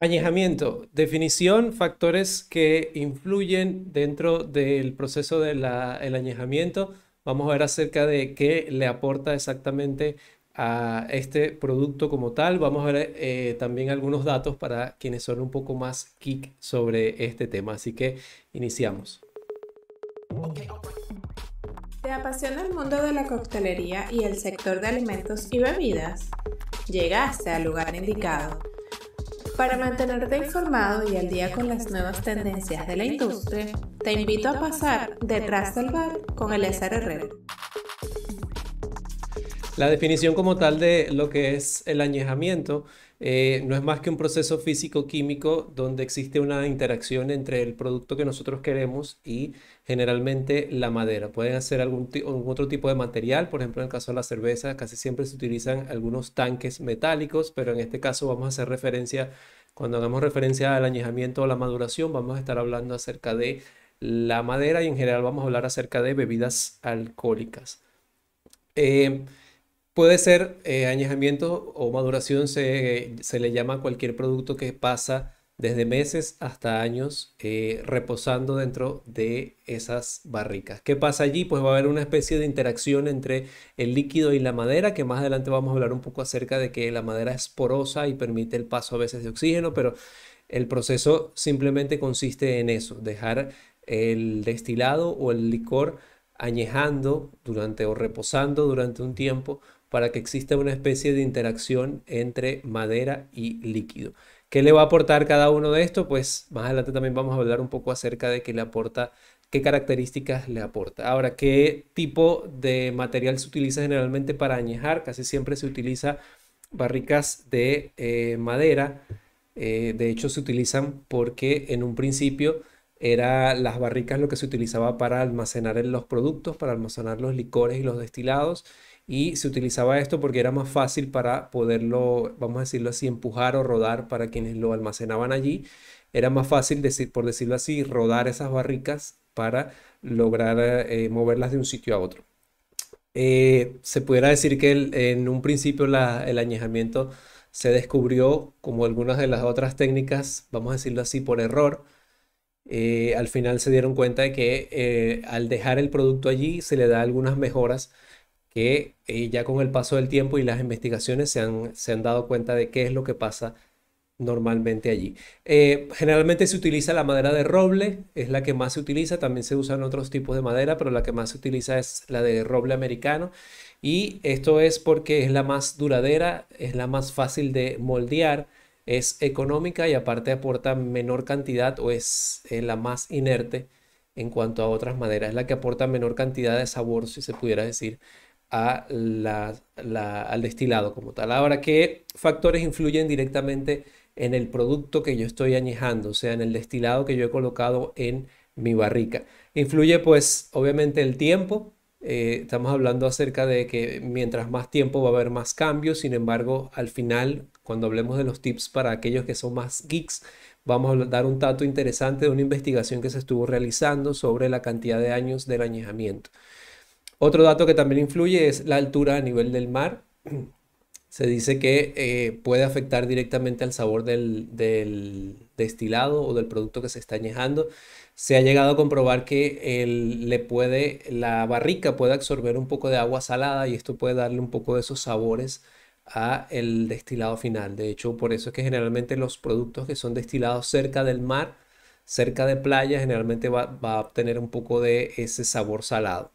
Añejamiento, definición, factores que influyen dentro del proceso del añejamiento. Vamos a ver acerca de qué le aporta exactamente a este producto como tal. Vamos a ver eh, también algunos datos para quienes son un poco más kick sobre este tema. Así que iniciamos. ¿Te apasiona el mundo de la coctelería y el sector de alimentos y bebidas? Llegaste al lugar indicado para mantenerte informado y al día con las nuevas tendencias de la industria, te invito a pasar detrás del bar con el SRR. La definición como tal de lo que es el añejamiento eh, no es más que un proceso físico-químico donde existe una interacción entre el producto que nosotros queremos y generalmente la madera. Pueden hacer algún, otro tipo de material, por ejemplo en el caso de la cerveza casi siempre se utilizan algunos tanques metálicos, pero en este caso vamos a hacer referencia, cuando hagamos referencia al añejamiento o la maduración, vamos a estar hablando acerca de la madera y en general vamos a hablar acerca de bebidas alcohólicas. Eh, Puede ser eh, añejamiento o maduración, se, le llama cualquier producto que pasa desde meses hasta años eh, reposando dentro de esas barricas. ¿Qué pasa allí? Pues va a haber una especie de interacción entre el líquido y la madera, que más adelante vamos a hablar un poco acerca de que la madera es porosa y permite el paso a veces de oxígeno, pero el proceso simplemente consiste en eso, dejar el destilado o el licor añejando durante o reposando durante un tiempo para que exista una especie de interacción entre madera y líquido. ¿Qué le va a aportar cada uno de estos? Pues más adelante también vamos a hablar un poco acerca de qué le aporta, qué características le aporta. Ahora, ¿qué tipo de material se utiliza generalmente para añejar? Casi siempre se utiliza barricas de eh, madera. Eh, de hecho, se utilizan porque en un principio era las barricas lo que se utilizaba para almacenar los productos, para almacenar los licores y los destilados. Y se utilizaba esto porque era más fácil para poderlo, vamos a decirlo así, empujar o rodar para quienes lo almacenaban allí. Era más fácil, decir, por decirlo así, rodar esas barricas para lograr eh, moverlas de un sitio a otro. Eh, se pudiera decir que en un principio el añejamiento se descubrió como algunas de las otras técnicas, vamos a decirlo así, por error eh, al final se dieron cuenta de que eh, al dejar el producto allí se le da algunas mejoras que eh, ya con el paso del tiempo y las investigaciones se han, dado cuenta de qué es lo que pasa normalmente allí. generalmente se utiliza la madera de roble, es la que más se utiliza, también se usan otros tipos de madera, pero la que más se utiliza es la de roble americano y esto es porque es la más duradera, es la más fácil de moldear, es económica y aparte aporta menor cantidad o es la más inerte en cuanto a otras maderas. Es la que aporta menor cantidad de sabor, si se pudiera decir, a al destilado como tal. Ahora, ¿qué factores influyen directamente en el producto que yo estoy añejando? O sea, en el destilado que yo he colocado en mi barrica. Influye pues obviamente el tiempo, eh, estamos hablando acerca de que mientras más tiempo va a haber más cambios, sin embargo, al final, cuando hablemos de los tips para aquellos que son más geeks, vamos a dar un dato interesante de una investigación que se estuvo realizando sobre la cantidad de años del añejamiento. Otro dato que también influye es la altura a nivel del mar. se dice que eh, puede afectar directamente al sabor del, destilado o del producto que se está añejando. Se ha llegado a comprobar que le puede, la barrica puede absorber un poco de agua salada y esto puede darle un poco de esos sabores a el destilado final. De hecho, por eso es que generalmente los productos que son destilados cerca del mar, cerca de playa, generalmente va, a obtener un poco de ese sabor salado.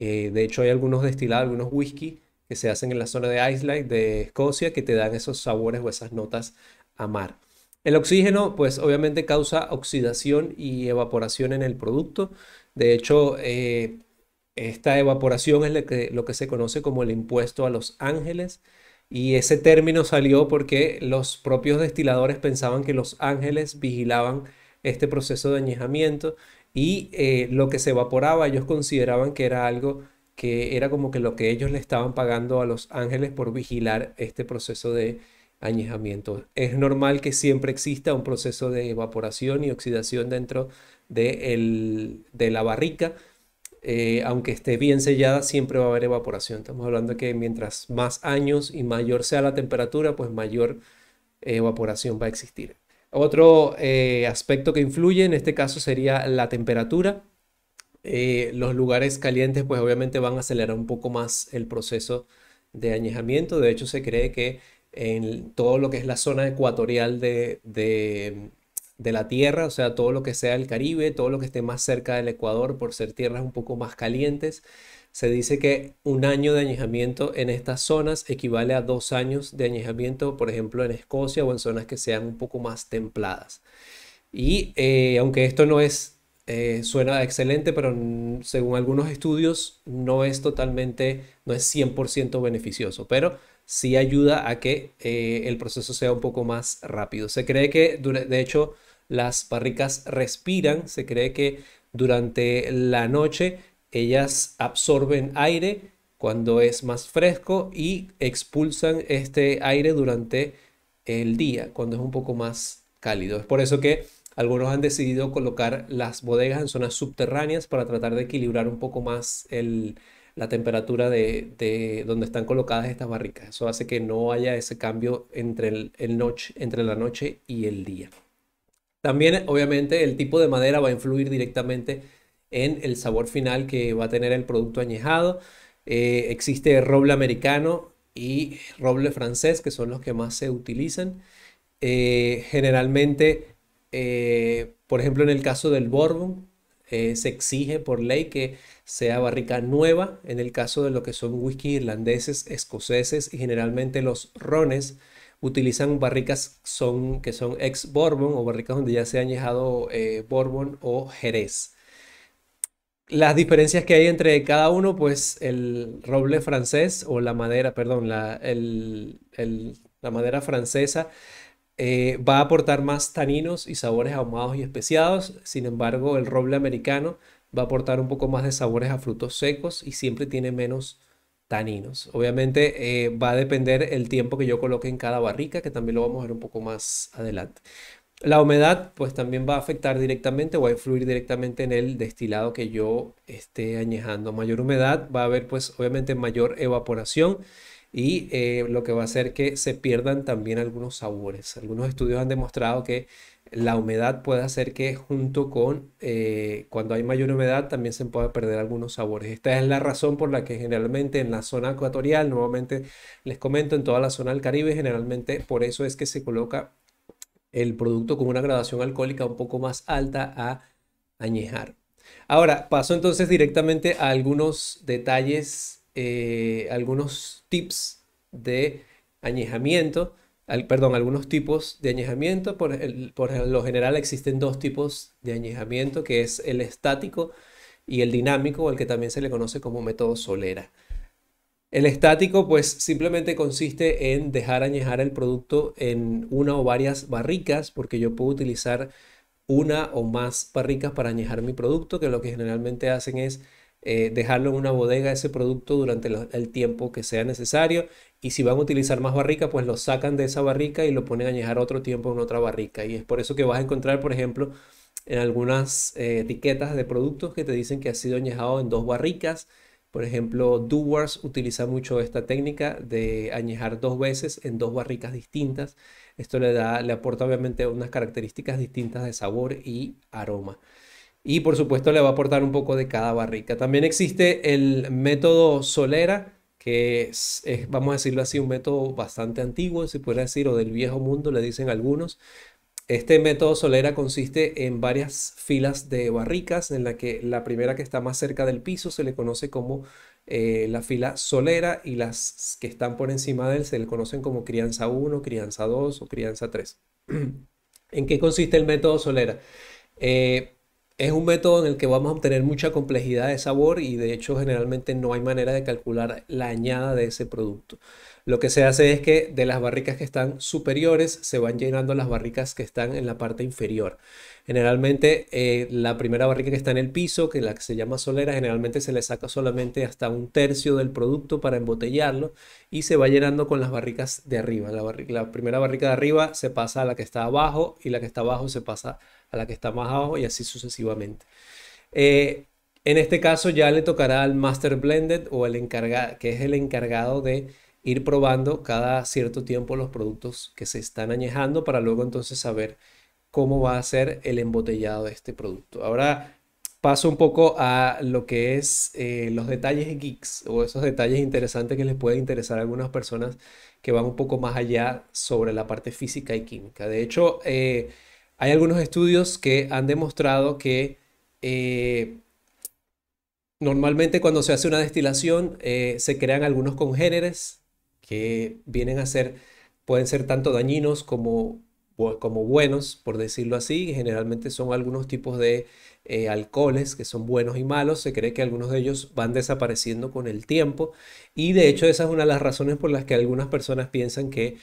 Eh, de hecho, hay algunos destilados, algunos whisky que se hacen en la zona de Islay de Escocia que te dan esos sabores o esas notas a mar. El oxígeno, pues obviamente causa oxidación y evaporación en el producto. De hecho, eh, esta evaporación es lo que, se conoce como el impuesto a los ángeles. Y ese término salió porque los propios destiladores pensaban que los ángeles vigilaban este proceso de añejamiento y eh, lo que se evaporaba ellos consideraban que era algo que era como que lo que ellos le estaban pagando a los ángeles por vigilar este proceso de añejamiento. Es normal que siempre exista un proceso de evaporación y oxidación dentro de, la barrica. Eh, aunque esté bien sellada, siempre va a haber evaporación. Estamos hablando de que mientras más años y mayor sea la temperatura, pues mayor evaporación va a existir. Otro eh, aspecto que influye en este caso sería la temperatura. Eh, los lugares calientes pues obviamente van a acelerar un poco más el proceso de añejamiento. De hecho se cree que en todo lo que es la zona ecuatorial de, la Tierra, o sea, todo lo que sea el Caribe, todo lo que esté más cerca del Ecuador por ser tierras un poco más calientes, se dice que un año de añejamiento en estas zonas equivale a dos años de añejamiento, por ejemplo, en Escocia o en zonas que sean un poco más templadas. Y eh, aunque esto no es eh, suena excelente, pero según algunos estudios no es totalmente, no es 100% beneficioso, pero sí ayuda a que eh, el proceso sea un poco más rápido. Se cree que, de hecho, las barricas respiran, se cree que durante la noche ellas absorben aire cuando es más fresco y expulsan este aire durante el día, cuando es un poco más cálido. Es por eso que algunos han decidido colocar las bodegas en zonas subterráneas para tratar de equilibrar un poco más la temperatura de, donde están colocadas estas barricas. Eso hace que no haya ese cambio entre, la noche y el día. También, obviamente, el tipo de madera va a influir directamente en el sabor final que va a tener el producto añejado. Eh, existe roble americano y roble francés, que son los que más se utilizan. Eh, generalmente eh, por ejemplo, en el caso del Bourbon, eh, se exige por ley que sea barrica nueva, en el caso de lo que son whisky irlandeses, escoceses y generalmente los rones utilizan barricas que son ex bourbon o barricas donde ya se ha añejado eh, bourbon o jerez. Las diferencias que hay entre cada uno, pues el roble francés o la madera, perdón, la madera francesa eh, va a aportar más taninos y sabores ahumados y especiados. Sin embargo, el roble americano va a aportar un poco más de sabores a frutos secos y siempre tiene menos taninos. Obviamente eh, va a depender el tiempo que yo coloque en cada barrica, que también lo vamos a ver un poco más adelante. La humedad pues también va a afectar directamente o va a influir directamente en el destilado que yo esté añejando. Mayor humedad va a haber pues obviamente mayor evaporación y eh, lo que va a hacer que se pierdan también algunos sabores. Algunos estudios han demostrado que la humedad puede hacer que junto con eh, cuando hay mayor humedad también se puede perder algunos sabores. Esta es la razón por la que generalmente en la zona ecuatorial, nuevamente les comento, en toda la zona del Caribe, generalmente por eso es que se coloca el producto con una graduación alcohólica un poco más alta a añejar. Ahora paso entonces directamente a algunos detalles eh, algunos tips de añejamiento, perdón, algunos tipos de añejamiento. Por, por lo general existen dos tipos de añejamiento, que es el estático y el dinámico, al que también se le conoce como método solera. El estático pues simplemente consiste en dejar añejar el producto en una o varias barricas, porque yo puedo utilizar una o más barricas para añejar mi producto, que lo que generalmente hacen es eh, dejarlo en una bodega ese producto durante el tiempo que sea necesario. Y si van a utilizar más barrica, pues lo sacan de esa barrica y lo ponen a añejar otro tiempo en otra barrica. Y es por eso que vas a encontrar, por ejemplo, en algunas eh, etiquetas de productos que te dicen que ha sido añejado en dos barricas. Por ejemplo, Dewars utiliza mucho esta técnica de añejar dos veces en dos barricas distintas. Esto le, da, le aporta obviamente unas características distintas de sabor y aroma y por supuesto le va a aportar un poco de cada barrica. También existe el método Solera, que es, vamos a decirlo así, un método bastante antiguo, se puede decir, o del viejo mundo, le dicen algunos. Este método Solera consiste en varias filas de barricas, en la que la primera que está más cerca del piso se le conoce como eh, la fila solera y las que están por encima de él se le conocen como crianza 1, crianza 2 o crianza 3. ¿En qué consiste el método solera? Eh, es un método en el que vamos a obtener mucha complejidad de sabor y de hecho generalmente no hay manera de calcular la añada de ese producto. Lo que se hace es que de las barricas que están superiores se van llenando las barricas que están en la parte inferior. Generalmente eh, la primera barrica que está en el piso, que es la que se llama solera, generalmente se le saca solamente hasta un tercio del producto para embotellarlo y se va llenando con las barricas de arriba. La, primera barrica de arriba se pasa a la que está abajo y la que está abajo se pasa a la que está más abajo y así sucesivamente. Eh, en este caso ya le tocará al Master Blended o el encargado, que es el encargado de ir probando cada cierto tiempo los productos que se están añejando para luego entonces saber cómo va a ser el embotellado de este producto. Ahora paso un poco a lo que es eh, los detalles geeks o esos detalles interesantes que les pueden interesar a algunas personas que van un poco más allá sobre la parte física y química. De hecho, eh, hay algunos estudios que han demostrado que eh, normalmente cuando se hace una destilación eh, se crean algunos congéneres que vienen a ser, pueden ser tanto dañinos como, como buenos, por decirlo así. Generalmente son algunos tipos de eh, alcoholes que son buenos y malos. Se cree que algunos de ellos van desapareciendo con el tiempo. Y de hecho esa es una de las razones por las que algunas personas piensan que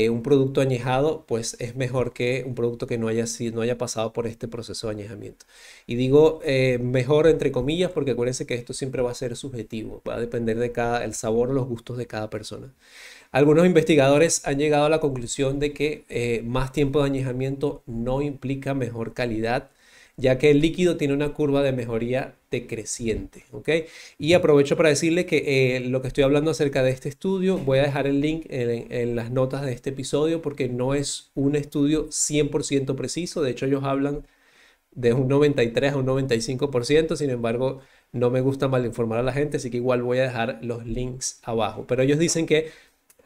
eh, un producto añejado, pues es mejor que un producto que no haya, sido, no haya pasado por este proceso de añejamiento. Y digo eh, mejor entre comillas porque acuérdense que esto siempre va a ser subjetivo, va a depender de cada, el sabor los gustos de cada persona. Algunos investigadores han llegado a la conclusión de que eh, más tiempo de añejamiento no implica mejor calidad ya que el líquido tiene una curva de mejoría decreciente. ¿ok? Y aprovecho para decirle que eh, lo que estoy hablando acerca de este estudio, voy a dejar el link en, las notas de este episodio porque no es un estudio 100% preciso, de hecho ellos hablan de un 93 a un 95%, sin embargo no me gusta mal informar a la gente, así que igual voy a dejar los links abajo. Pero ellos dicen que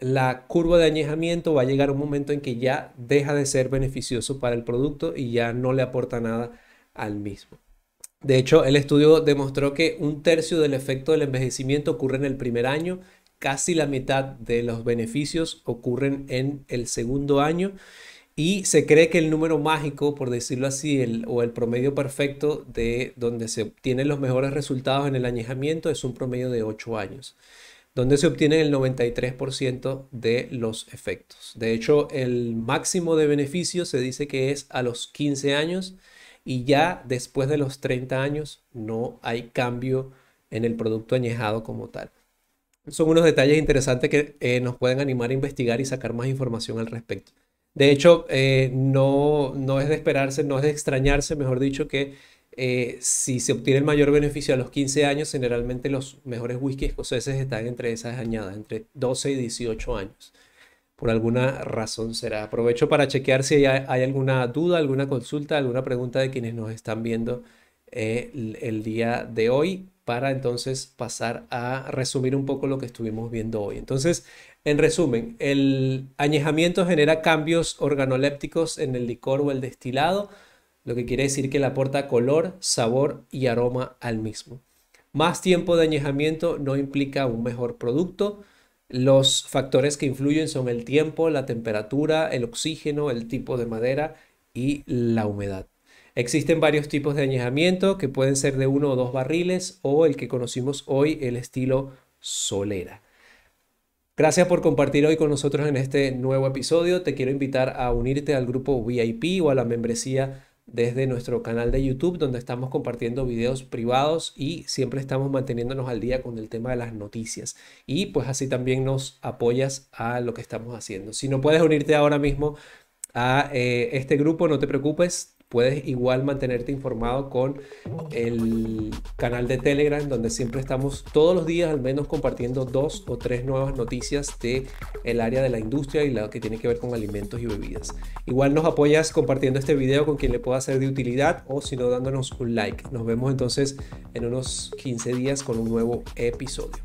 la curva de añejamiento va a llegar a un momento en que ya deja de ser beneficioso para el producto y ya no le aporta nada al mismo. De hecho, el estudio demostró que un tercio del efecto del envejecimiento ocurre en el primer año, casi la mitad de los beneficios ocurren en el segundo año y se cree que el número mágico, por decirlo así, el, o el promedio perfecto de donde se obtienen los mejores resultados en el añejamiento es un promedio de 8 años, donde se obtiene el 93% de los efectos. De hecho, el máximo de beneficio se dice que es a los 15 años y ya después de los 30 años no hay cambio en el producto añejado como tal. Son unos detalles interesantes que eh, nos pueden animar a investigar y sacar más información al respecto. De hecho, eh, no, no es de esperarse, no es de extrañarse, mejor dicho, que eh, si se obtiene el mayor beneficio a los 15 años, generalmente los mejores whisky escoceses están entre esas añadas, entre 12 y 18 años por alguna razón será. Aprovecho para chequear si hay, alguna duda, alguna consulta, alguna pregunta de quienes nos están viendo eh, el, el día de hoy para entonces pasar a resumir un poco lo que estuvimos viendo hoy. Entonces, en resumen, el añejamiento genera cambios organolépticos en el licor o el destilado, lo que quiere decir que le aporta color, sabor y aroma al mismo. Más tiempo de añejamiento no implica un mejor producto, los factores que influyen son el tiempo, la temperatura, el oxígeno, el tipo de madera y la humedad. Existen varios tipos de añejamiento que pueden ser de uno o dos barriles o el que conocimos hoy, el estilo solera. Gracias por compartir hoy con nosotros en este nuevo episodio. Te quiero invitar a unirte al grupo VIP o a la membresía desde nuestro canal de YouTube, donde estamos compartiendo videos privados y siempre estamos manteniéndonos al día con el tema de las noticias. Y pues así también nos apoyas a lo que estamos haciendo. Si no puedes unirte ahora mismo a eh, este grupo, no te preocupes, Puedes igual mantenerte informado con el canal de Telegram, donde siempre estamos todos los días al menos compartiendo dos o tres nuevas noticias de el área de la industria y lo que tiene que ver con alimentos y bebidas. Igual nos apoyas compartiendo este video con quien le pueda ser de utilidad o si no dándonos un like. Nos vemos entonces en unos 15 días con un nuevo episodio.